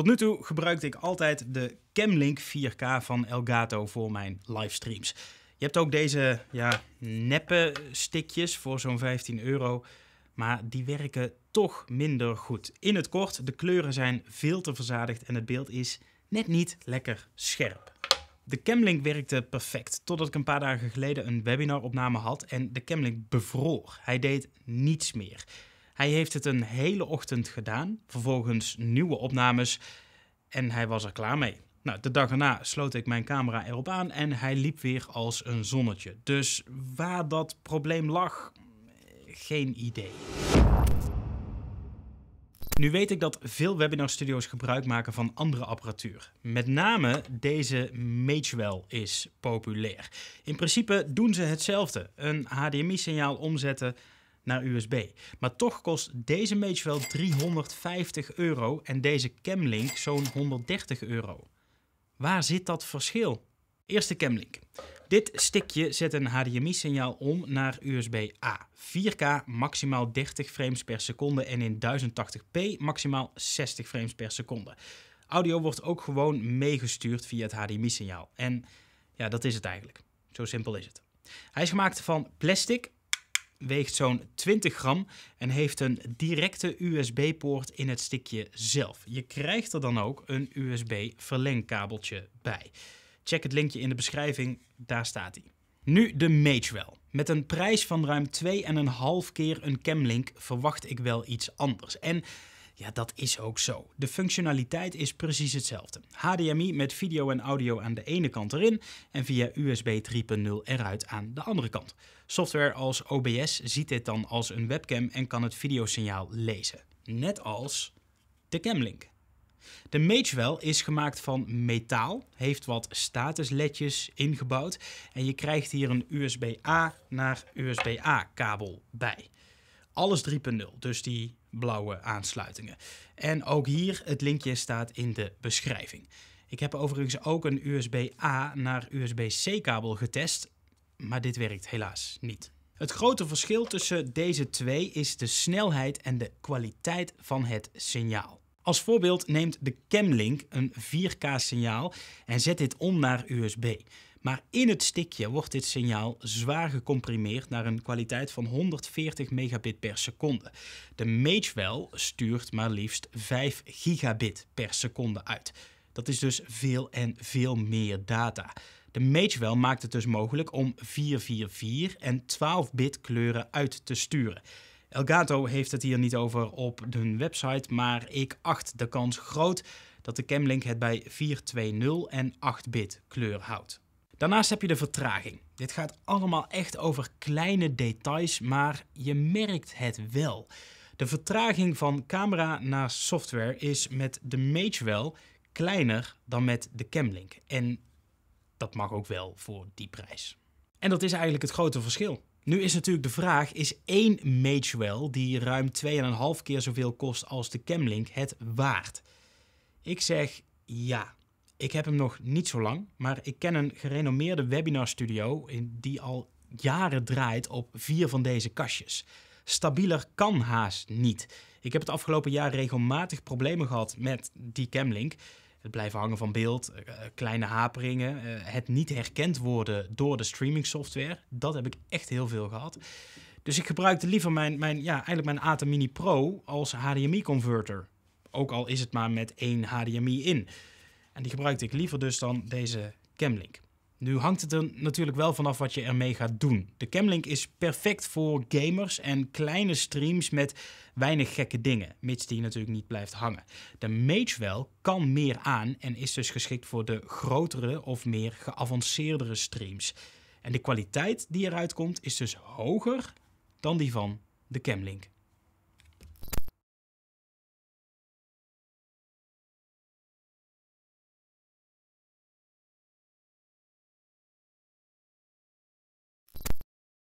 Tot nu toe gebruikte ik altijd de Camlink 4K van Elgato voor mijn livestreams. Je hebt ook deze ja, neppe stickjes voor zo'n 15 euro, maar die werken toch minder goed. In het kort, de kleuren zijn veel te verzadigd en het beeld is net niet lekker scherp. De Camlink werkte perfect, totdat ik een paar dagen geleden een webinaropname had en de Camlink bevroor. Hij deed niets meer. Hij heeft het een hele ochtend gedaan, vervolgens nieuwe opnames en hij was er klaar mee. Nou, de dag erna sloot ik mijn camera erop aan en hij liep weer als een zonnetje. Dus waar dat probleem lag, geen idee. Nu weet ik dat veel webinarstudio's gebruik maken van andere apparatuur. Met name deze Magewell is populair. In principe doen ze hetzelfde: een HDMI-signaal omzetten naar USB. Maar toch kost deze Mage wel 350 euro en deze Camlink zo'n 130 euro. Waar zit dat verschil? Eerste Camlink. Dit stickje zet een HDMI-signaal om naar USB-A. 4K maximaal 30 frames per seconde en in 1080p maximaal 60 frames per seconde. Audio wordt ook gewoon meegestuurd via het HDMI-signaal. En ja, dat is het eigenlijk. Zo simpel is het. Hij is gemaakt van plastic, weegt zo'n 20 gram en heeft een directe USB-poort in het stikje zelf. Je krijgt er dan ook een USB-verlengkabeltje bij. Check het linkje in de beschrijving, daar staat hij. Nu de Magewell. Met een prijs van ruim 2,5 keer een Camlink verwacht ik wel iets anders. En ja, dat is ook zo. De functionaliteit is precies hetzelfde. HDMI met video en audio aan de ene kant erin en via USB 3.0 eruit aan de andere kant. Software als OBS ziet dit dan als een webcam en kan het videosignaal lezen. Net als de Camlink. De Magewell is gemaakt van metaal, heeft wat statusledjes ingebouwd en je krijgt hier een USB-A naar USB-A kabel bij. Alles 3.0, dus die blauwe aansluitingen. En ook hier, het linkje staat in de beschrijving. Ik heb overigens ook een USB-A naar USB-C kabel getest, maar dit werkt helaas niet. Het grote verschil tussen deze twee is de snelheid en de kwaliteit van het signaal. Als voorbeeld neemt de Camlink een 4K signaal en zet dit om naar USB. Maar in het stikje wordt dit signaal zwaar gecomprimeerd naar een kwaliteit van 140 megabit per seconde. De Magewell stuurt maar liefst 5 gigabit per seconde uit. Dat is dus veel en veel meer data. De Magewell maakt het dus mogelijk om 444 en 12-bit kleuren uit te sturen. Elgato heeft het hier niet over op hun website, maar ik acht de kans groot dat de Camlink het bij 420 en 8-bit kleur houdt. Daarnaast heb je de vertraging. Dit gaat allemaal echt over kleine details, maar je merkt het wel. De vertraging van camera naar software is met de Mage kleiner dan met de Camlink. En dat mag ook wel voor die prijs. En dat is eigenlijk het grote verschil. Nu is natuurlijk de vraag, is één Magewell die ruim 2,5 keer zoveel kost als de Camlink het waard? Ik zeg ja. Ik heb hem nog niet zo lang, maar ik ken een gerenommeerde studio die al jaren draait op vier van deze kastjes. Stabieler kan haast niet. Ik heb het afgelopen jaar regelmatig problemen gehad met die camlink. Het blijven hangen van beeld, eh, kleine haperingen, eh, het niet herkend worden door de streaming software. Dat heb ik echt heel veel gehad. Dus ik gebruikte liever mijn, mijn, ja, eigenlijk mijn Atom Mini Pro als HDMI-converter. Ook al is het maar met één HDMI in. En die gebruikte ik liever dus dan deze Camlink. Nu hangt het er natuurlijk wel vanaf wat je ermee gaat doen. De Camlink is perfect voor gamers en kleine streams met weinig gekke dingen, mits die natuurlijk niet blijft hangen. De Mage wel kan meer aan en is dus geschikt voor de grotere of meer geavanceerdere streams. En de kwaliteit die eruit komt is dus hoger dan die van de Camlink.